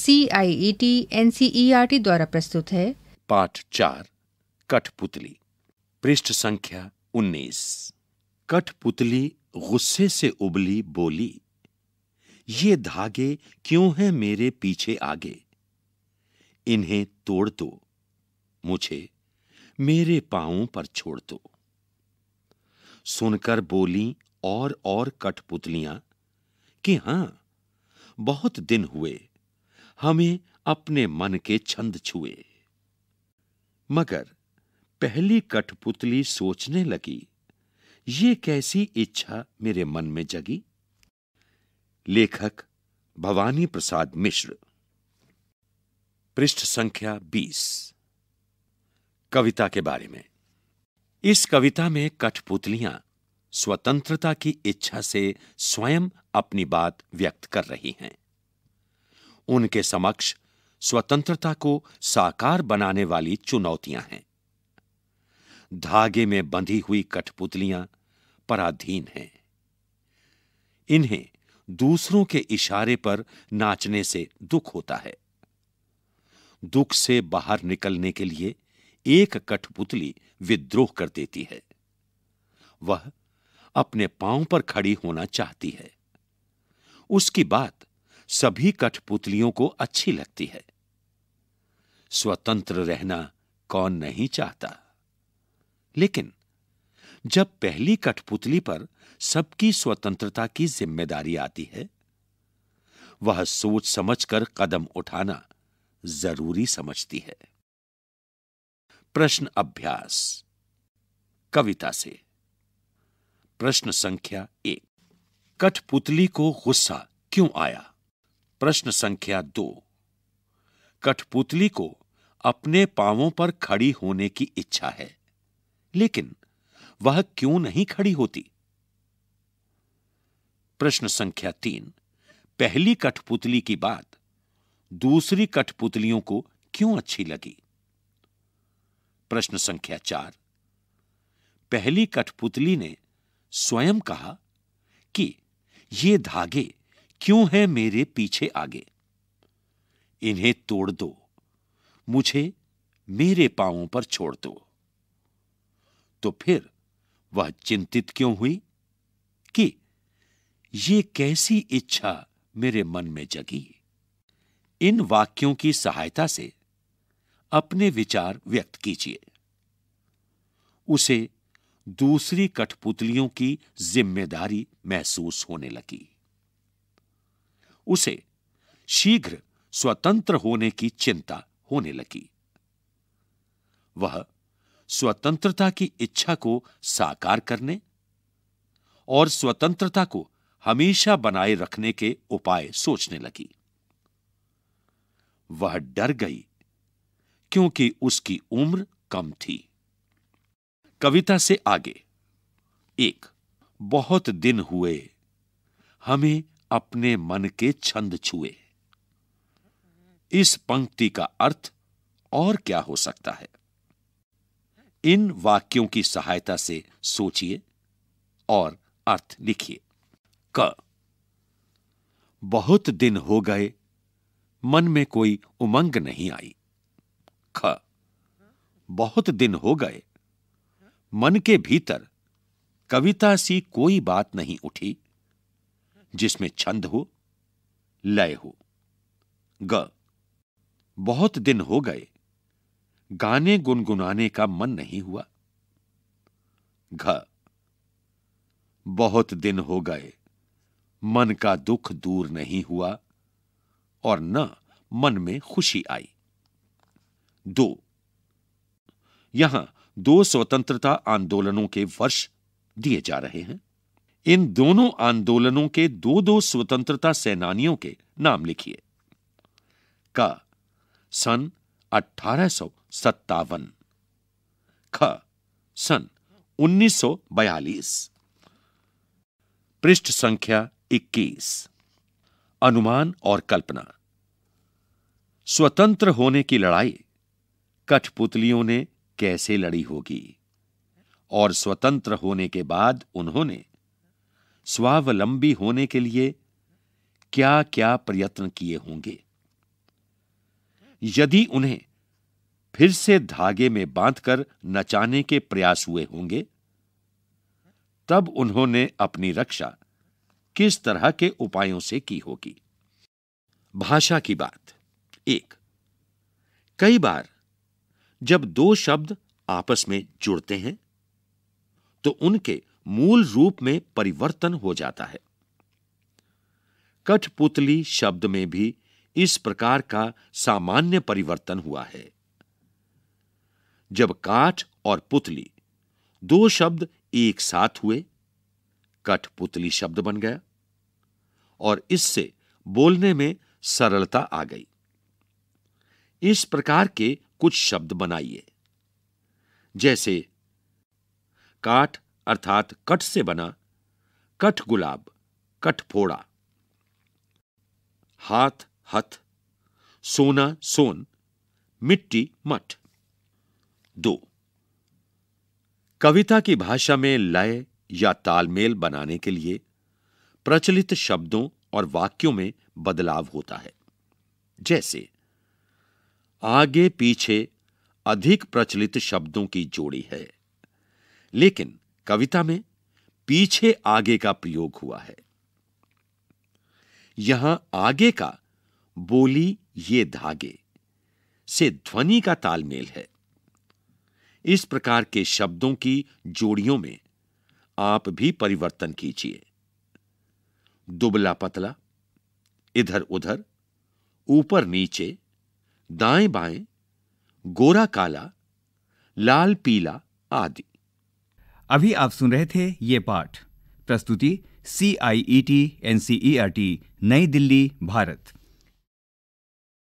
C I E T N C E R T द्वारा प्रस्तुत है पाठ चार कठपुतली पृष्ठ संख्या उन्नीस कठपुतली गुस्से से उबली बोली ये धागे क्यों हैं मेरे पीछे आगे इन्हें तोड़ दो मुझे मेरे पांव पर छोड़ दो सुनकर बोली और और कठपुतलियां कि हां बहुत दिन हुए हमें अपने मन के छंद छुए मगर पहली कठपुतली सोचने लगी ये कैसी इच्छा मेरे मन में जगी लेखक भवानी प्रसाद मिश्र पृष्ठ संख्या 20 कविता के बारे में इस कविता में कठपुतलियां स्वतंत्रता की इच्छा से स्वयं अपनी बात व्यक्त कर रही हैं उनके समक्ष स्वतंत्रता को साकार बनाने वाली चुनौतियां हैं धागे में बंधी हुई कठपुतलियां पराधीन हैं इन्हें दूसरों के इशारे पर नाचने से दुख होता है दुख से बाहर निकलने के लिए एक कठपुतली विद्रोह कर देती है वह अपने पांव पर खड़ी होना चाहती है उसकी बात सभी कठपुतलियों को अच्छी लगती है स्वतंत्र रहना कौन नहीं चाहता लेकिन जब पहली कठपुतली पर सबकी स्वतंत्रता की जिम्मेदारी आती है वह सोच समझकर कदम उठाना जरूरी समझती है प्रश्न अभ्यास कविता से प्रश्न संख्या एक कठपुतली को गुस्सा क्यों आया प्रश्न संख्या दो कठपुतली को अपने पांवों पर खड़ी होने की इच्छा है लेकिन वह क्यों नहीं खड़ी होती प्रश्न संख्या तीन पहली कठपुतली की बात दूसरी कठपुतलियों को क्यों अच्छी लगी प्रश्न संख्या चार पहली कठपुतली ने स्वयं कहा कि ये धागे क्यों है मेरे पीछे आगे इन्हें तोड़ दो मुझे मेरे पांवों पर छोड़ दो तो फिर वह चिंतित क्यों हुई कि ये कैसी इच्छा मेरे मन में जगी इन वाक्यों की सहायता से अपने विचार व्यक्त कीजिए उसे दूसरी कठपुतलियों की जिम्मेदारी महसूस होने लगी उसे शीघ्र स्वतंत्र होने की चिंता होने लगी वह स्वतंत्रता की इच्छा को साकार करने और स्वतंत्रता को हमेशा बनाए रखने के उपाय सोचने लगी वह डर गई क्योंकि उसकी उम्र कम थी कविता से आगे एक बहुत दिन हुए हमें अपने मन के छंद छुए इस पंक्ति का अर्थ और क्या हो सकता है इन वाक्यों की सहायता से सोचिए और अर्थ लिखिए क बहुत दिन हो गए मन में कोई उमंग नहीं आई ख बहुत दिन हो गए मन के भीतर कविता सी कोई बात नहीं उठी जिसमें छंद हो लय हो ग बहुत दिन हो गए गाने गुनगुनाने का मन नहीं हुआ घ बहुत दिन हो गए मन का दुख दूर नहीं हुआ और न मन में खुशी आई दो यहां दो स्वतंत्रता आंदोलनों के वर्ष दिए जा रहे हैं इन दोनों आंदोलनों के दो दो स्वतंत्रता सेनानियों के नाम लिखिए क सन अठारह ख सन 1942 पृष्ठ संख्या 21 अनुमान और कल्पना स्वतंत्र होने की लड़ाई कठपुतलियों ने कैसे लड़ी होगी और स्वतंत्र होने के बाद उन्होंने स्वावलंबी होने के लिए क्या क्या प्रयत्न किए होंगे यदि उन्हें फिर से धागे में बांधकर नचाने के प्रयास हुए होंगे तब उन्होंने अपनी रक्षा किस तरह के उपायों से की होगी भाषा की बात एक कई बार जब दो शब्द आपस में जुड़ते हैं तो उनके मूल रूप में परिवर्तन हो जाता है कठपुतली शब्द में भी इस प्रकार का सामान्य परिवर्तन हुआ है जब काठ और पुतली दो शब्द एक साथ हुए कठपुतली शब्द बन गया और इससे बोलने में सरलता आ गई इस प्रकार के कुछ शब्द बनाइए जैसे काठ अर्थात कठ से बना कठ गुलाब कठ फोड़ा हाथ हथ सोना सोन मिट्टी मठ दो कविता की भाषा में लय या तालमेल बनाने के लिए प्रचलित शब्दों और वाक्यों में बदलाव होता है जैसे आगे पीछे अधिक प्रचलित शब्दों की जोड़ी है लेकिन कविता में पीछे आगे का प्रयोग हुआ है यहां आगे का बोली ये धागे से ध्वनि का तालमेल है इस प्रकार के शब्दों की जोड़ियों में आप भी परिवर्तन कीजिए दुबला पतला इधर उधर ऊपर नीचे दाएं बाएं गोरा काला लाल पीला आदि अभी आप सुन रहे थे ये पाठ प्रस्तुति C I E T N C E R T New Delhi Bharat